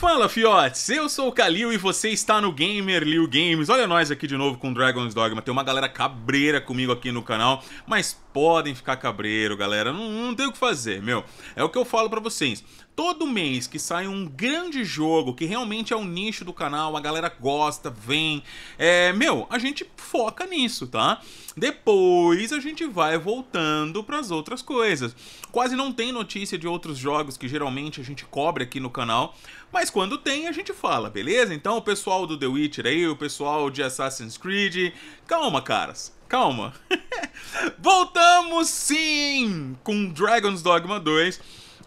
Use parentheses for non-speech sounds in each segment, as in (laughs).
Fala fiotes, eu sou o Kalil e você está no Gamer Liu Games. Olha nós aqui de novo com Dragon's Dogma. Tem uma galera cabreira comigo aqui no canal, mas podem ficar cabreiro, galera. Não, não tem o que fazer, meu. É o que eu falo para vocês todo mês que sai um grande jogo, que realmente é o um nicho do canal, a galera gosta, vem. É, meu, a gente foca nisso, tá? Depois a gente vai voltando para as outras coisas. Quase não tem notícia de outros jogos que geralmente a gente cobre aqui no canal, mas quando tem a gente fala, beleza? Então o pessoal do The Witcher aí, o pessoal de Assassin's Creed, calma, caras calma. (laughs) Voltamos sim com Dragon's Dogma 2.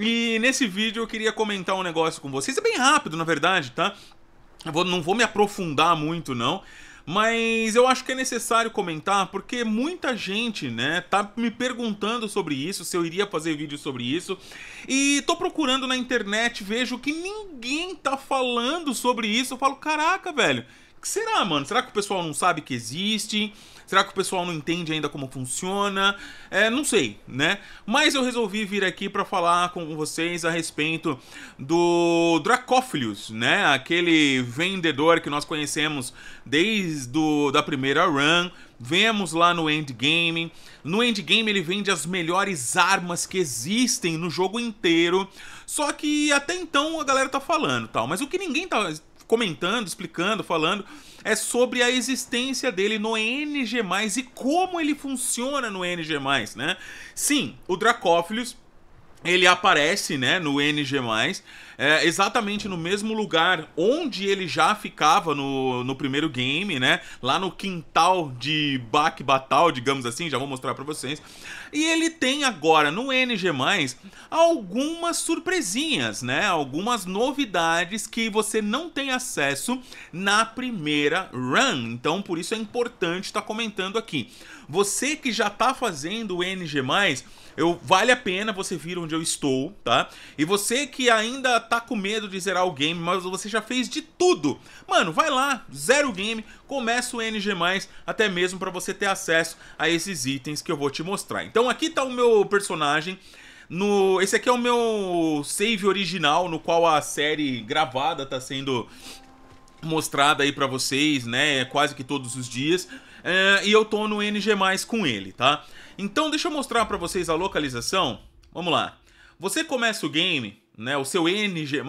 E nesse vídeo eu queria comentar um negócio com vocês. É bem rápido, na verdade, tá? Eu vou, não vou me aprofundar muito, não. Mas eu acho que é necessário comentar porque muita gente, né, tá me perguntando sobre isso, se eu iria fazer vídeo sobre isso. E tô procurando na internet, vejo que ninguém tá falando sobre isso. Eu falo, caraca, velho, que será, mano? Será que o pessoal não sabe que existe? Será que o pessoal não entende ainda como funciona? É, não sei, né? Mas eu resolvi vir aqui para falar com vocês a respeito do Dracófilius, né? Aquele vendedor que nós conhecemos desde do, da primeira run. Vemos lá no Endgame. No Endgame ele vende as melhores armas que existem no jogo inteiro. Só que até então a galera tá falando tal. Mas o que ninguém tá, comentando, explicando, falando, é sobre a existência dele no NG+, e como ele funciona no NG+, né? Sim, o Dracófilos ele aparece né, no NG, é, exatamente no mesmo lugar onde ele já ficava no, no primeiro game, né? Lá no quintal de Batal, digamos assim, já vou mostrar para vocês. E ele tem agora no NG, algumas surpresinhas, né? Algumas novidades que você não tem acesso na primeira run. Então, por isso é importante estar tá comentando aqui. Você que já está fazendo o NG, eu, vale a pena você vir um onde eu estou, tá? E você que ainda tá com medo de zerar o game, mas você já fez de tudo, mano, vai lá, zera o game, começa o NG+, até mesmo para você ter acesso a esses itens que eu vou te mostrar. Então aqui tá o meu personagem, no, esse aqui é o meu save original, no qual a série gravada tá sendo mostrada aí para vocês, né, é quase que todos os dias. É, e eu tô no NG+, com ele, tá? Então deixa eu mostrar para vocês a localização. Vamos lá. Você começa o game, né, o seu NG+,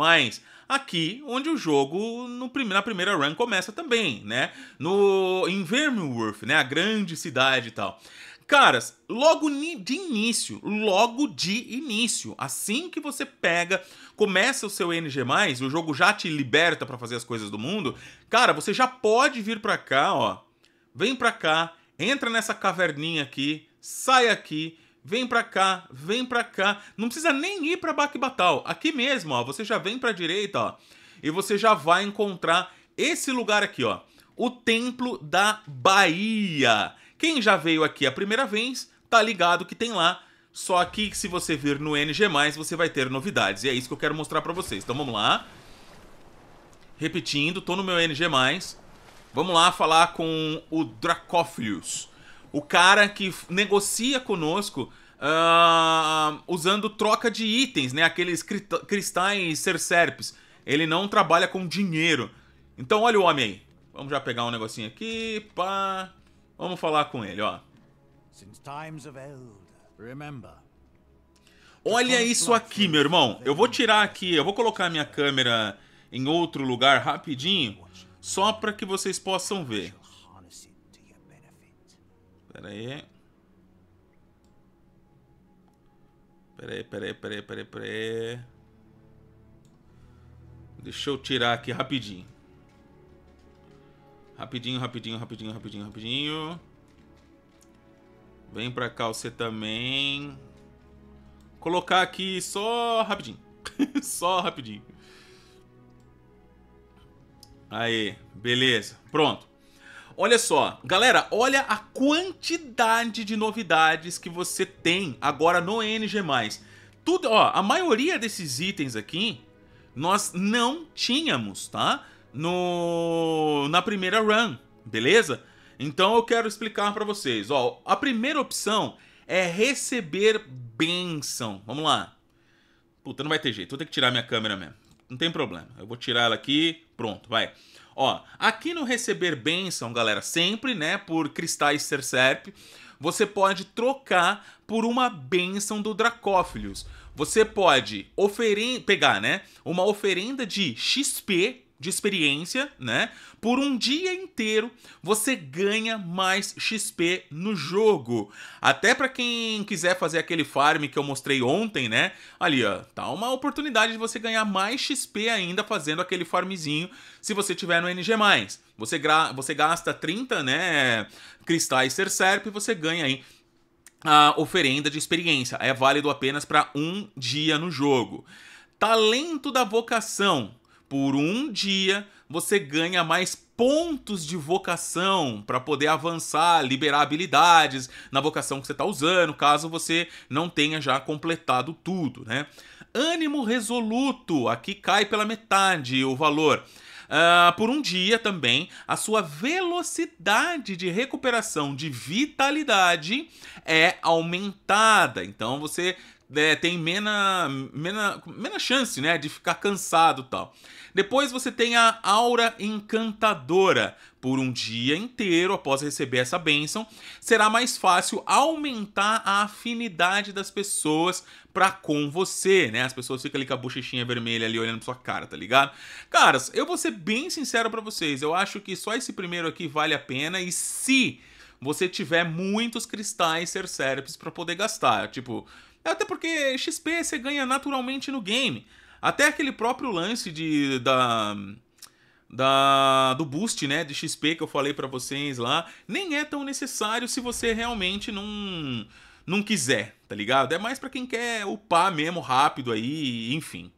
aqui onde o jogo no prime na primeira run começa também, né? No em Vermworth, né, a grande cidade e tal. Caras, logo de início, logo de início, assim que você pega, começa o seu NG+, o jogo já te liberta para fazer as coisas do mundo, cara, você já pode vir para cá, ó. Vem para cá, entra nessa caverninha aqui, sai aqui, vem para cá, vem para cá. Não precisa nem ir para Bakbatal, Aqui mesmo, ó, você já vem para direita, ó, e você já vai encontrar esse lugar aqui, ó, o Templo da Bahia. Quem já veio aqui a primeira vez, tá ligado que tem lá. Só que se você vir no NG+, você vai ter novidades. E é isso que eu quero mostrar para vocês. Então vamos lá. Repetindo, tô no meu NG+. Vamos lá falar com o Dracófilius o cara que negocia conosco uh, usando troca de itens, né? Aqueles cristais serserpes. Ele não trabalha com dinheiro. Então olha o homem aí. Vamos já pegar um negocinho aqui, pá. Vamos falar com ele, ó. Olha isso aqui, meu irmão. Eu vou tirar aqui, eu vou colocar minha câmera em outro lugar rapidinho, só para que vocês possam ver. Pera aí. Pera aí, pera aí, pera aí, pera aí, pera aí. Deixa eu tirar aqui rapidinho. Rapidinho, rapidinho, rapidinho, rapidinho, rapidinho. Vem pra cá você também. Colocar aqui só rapidinho. (laughs) só rapidinho. Aí, beleza. Pronto. Olha só, galera, olha a quantidade de novidades que você tem agora no NG+. Tudo, ó, a maioria desses itens aqui nós não tínhamos, tá? No na primeira run, beleza? Então eu quero explicar para vocês, ó, a primeira opção é receber bênção. Vamos lá. Puta, não vai ter jeito, vou ter que tirar minha câmera mesmo. Não tem problema. Eu vou tirar ela aqui, Pronto, vai. Ó, aqui no receber bênção, galera, sempre, né, por cristais serp, você pode trocar por uma bênção do dracófilos Você pode pegar, né, uma oferenda de XP de experiência, né? Por um dia inteiro você ganha mais XP no jogo. Até para quem quiser fazer aquele farm que eu mostrei ontem, né? Ali, ó, tá uma oportunidade de você ganhar mais XP ainda fazendo aquele farmzinho, se você tiver no NG+. Você, gra você gasta 30, né, cristais ser serp e você ganha aí a oferenda de experiência. É válido apenas para um dia no jogo. Talento da vocação. Por um dia, você ganha mais pontos de vocação para poder avançar, liberar habilidades na vocação que você está usando, caso você não tenha já completado tudo, né? Ânimo resoluto, aqui cai pela metade o valor. Uh, por um dia também, a sua velocidade de recuperação de vitalidade é aumentada. Então você é, tem menos mena, mena chance né, de ficar cansado tal. Depois você tem a aura encantadora. Por um dia inteiro, após receber essa bênção, será mais fácil aumentar a afinidade das pessoas para com você, né? As pessoas ficam ali com a bochechinha vermelha ali olhando pra sua cara, tá ligado? Caras, eu vou ser bem sincero para vocês. Eu acho que só esse primeiro aqui vale a pena e se você tiver muitos cristais Cercereps para poder gastar, tipo, até porque XP você ganha naturalmente no game. Até aquele próprio lance de, da, da, do boost, né, de XP que eu falei para vocês lá, nem é tão necessário se você realmente não não quiser, tá ligado? É mais para quem quer upar mesmo rápido aí, enfim.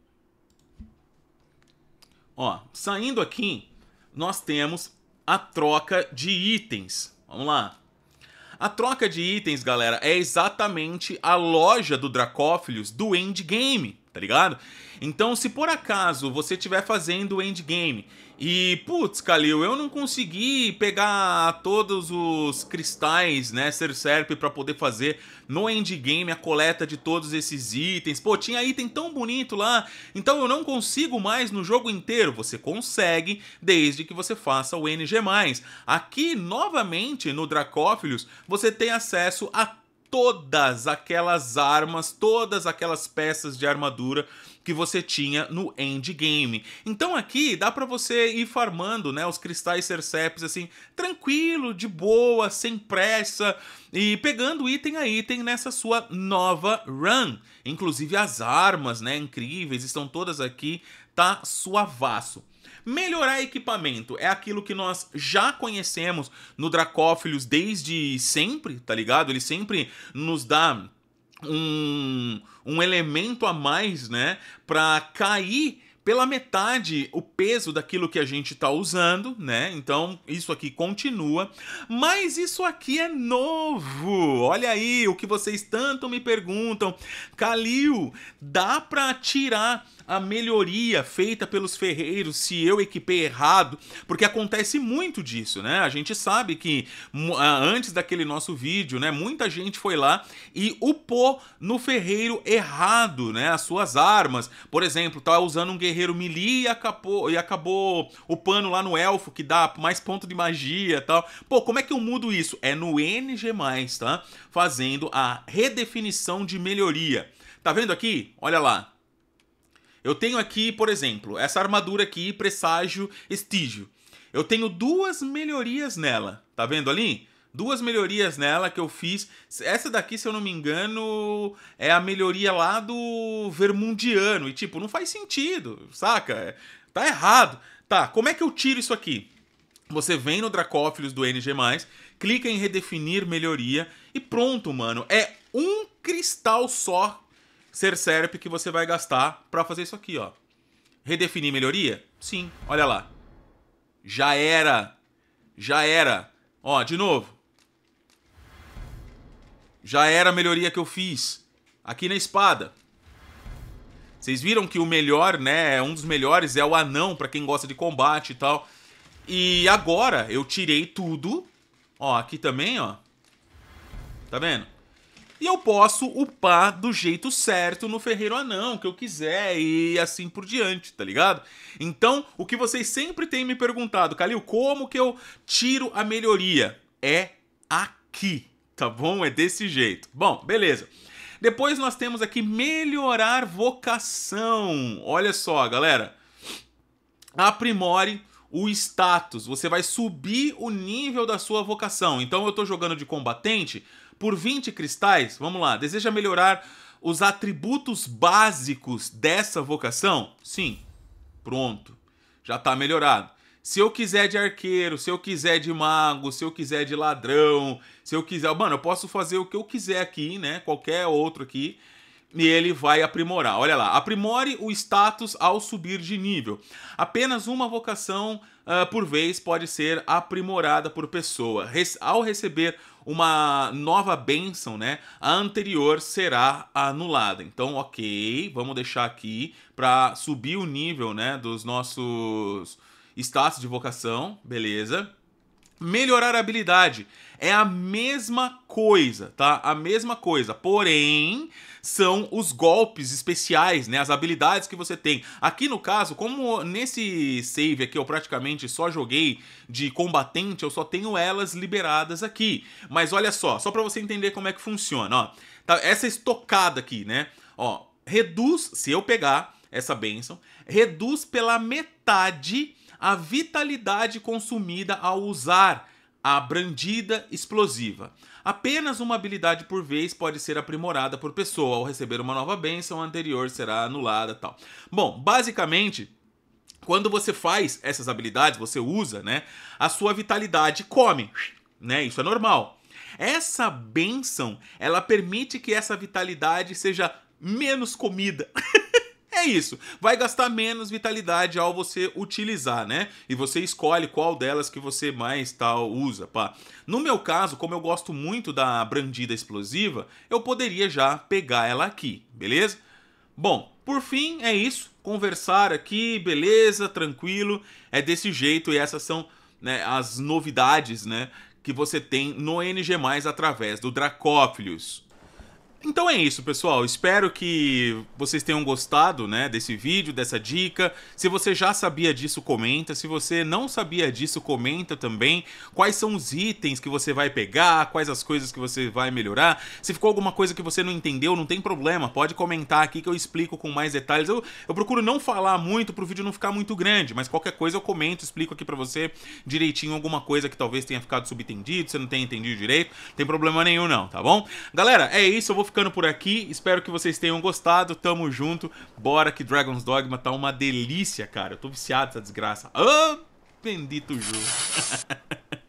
Ó, saindo aqui, nós temos a troca de itens. Vamos lá. A troca de itens, galera, é exatamente a loja do Dracófilos do endgame tá ligado? Então, se por acaso você estiver fazendo o endgame e, putz, Kalil, eu não consegui pegar todos os cristais, né, Ser Serp, pra poder fazer no endgame a coleta de todos esses itens. Pô, tinha item tão bonito lá, então eu não consigo mais no jogo inteiro. Você consegue, desde que você faça o NG+. Aqui, novamente, no Dracófilos, você tem acesso a todas aquelas armas, todas aquelas peças de armadura que você tinha no endgame. Então aqui dá para você ir farmando, né, os cristais Cerceps assim, tranquilo, de boa, sem pressa e pegando item a item nessa sua nova run. Inclusive as armas, né, incríveis, estão todas aqui, tá suavaço. Melhorar equipamento é aquilo que nós já conhecemos no Dracófilos desde sempre, tá ligado? Ele sempre nos dá um, um elemento a mais, né, para cair pela metade o peso daquilo que a gente está usando, né? Então isso aqui continua, mas isso aqui é novo. Olha aí o que vocês tanto me perguntam, Calil, dá para tirar a melhoria feita pelos ferreiros se eu equipei errado, porque acontece muito disso, né? A gente sabe que antes daquele nosso vídeo, né, muita gente foi lá e upou no ferreiro errado, né, as suas armas. Por exemplo, tá usando um guerreiro guerreiro melee e acabou, e acabou o pano lá no elfo, que dá mais ponto de magia e tal. Pô, como é que eu mudo isso? É no NG+, tá? Fazendo a redefinição de melhoria. Tá vendo aqui? Olha lá. Eu tenho aqui, por exemplo, essa armadura aqui, Presságio Estígio. Eu tenho duas melhorias nela, tá vendo ali? duas melhorias nela que eu fiz. Essa daqui, se eu não me engano, é a melhoria lá do Vermundiano. E tipo, não faz sentido, saca? Tá errado. Tá, como é que eu tiro isso aqui? Você vem no Dracófilos do NG+, clica em redefinir melhoria e pronto, mano. É um cristal só ser Serp que você vai gastar pra fazer isso aqui, ó. Redefinir melhoria? Sim, olha lá. Já era. Já era. Ó, de novo. Já era a melhoria que eu fiz. Aqui na espada. Vocês viram que o melhor, né? É um dos melhores é o anão, para quem gosta de combate e tal. E agora eu tirei tudo. Ó, aqui também, ó. Tá vendo? E eu posso upar do jeito certo no ferreiro anão que eu quiser e assim por diante, tá ligado? Então, o que vocês sempre têm me perguntado, Calil, como que eu tiro a melhoria? É aqui tá bom? É desse jeito. Bom, beleza. Depois nós temos aqui melhorar vocação. Olha só, galera. Aprimore o status. Você vai subir o nível da sua vocação. Então eu estou jogando de combatente por 20 cristais. Vamos lá. Deseja melhorar os atributos básicos dessa vocação? Sim. Pronto. Já está melhorado. Se eu quiser de arqueiro, se eu quiser de mago, se eu quiser de ladrão, se eu quiser. Mano, eu posso fazer o que eu quiser aqui, né? Qualquer outro aqui. E ele vai aprimorar. Olha lá. Aprimore o status ao subir de nível. Apenas uma vocação uh, por vez pode ser aprimorada por pessoa. Re ao receber uma nova bênção, né? A anterior será anulada. Então, ok, vamos deixar aqui para subir o nível, né? Dos nossos status de vocação, beleza. Melhorar a habilidade é a mesma coisa, tá? A mesma coisa, porém são os golpes especiais, né? As habilidades que você tem. Aqui no caso, como nesse save aqui eu praticamente só joguei de combatente, eu só tenho elas liberadas aqui. Mas olha só, só para você entender como é que funciona, ó. Tá, essa estocada aqui, né? Ó, reduz, se eu pegar essa benção, reduz pela metade a vitalidade consumida ao usar a brandida explosiva. Apenas uma habilidade por vez pode ser aprimorada por pessoa. Ao receber uma nova benção, a anterior será anulada tal. Bom, basicamente, quando você faz essas habilidades, você usa, né? A sua vitalidade come, né? Isso é normal. Essa benção, ela permite que essa vitalidade seja menos comida. (laughs) é isso. Vai gastar menos vitalidade ao você utilizar, né? E você escolhe qual delas que você mais tal usa, pá. No meu caso, como eu gosto muito da brandida explosiva, eu poderia já pegar ela aqui, beleza? Bom, por fim, é isso. Conversar aqui, beleza, tranquilo. É desse jeito e essas são né, as novidades, né? Que você tem no NG+, através do Dracófilos. Então é isso, pessoal. Espero que vocês tenham gostado, né, desse vídeo, dessa dica. Se você já sabia disso, comenta. Se você não sabia disso, comenta também. Quais são os itens que você vai pegar, quais as coisas que você vai melhorar. Se ficou alguma coisa que você não entendeu, não tem problema, pode comentar aqui que eu explico com mais detalhes. Eu, eu procuro não falar muito para o vídeo não ficar muito grande, mas qualquer coisa eu comento, explico aqui para você direitinho alguma coisa que talvez tenha ficado subentendido, você não tenha entendido direito. Não tem problema nenhum não, tá bom? Galera, é isso, eu vou ficando por aqui. Espero que vocês tenham gostado. Tamo junto. Bora que Dragon's Dogma tá uma delícia, cara. Eu tô viciado dessa desgraça. Ah, oh, bendito jogo. (laughs)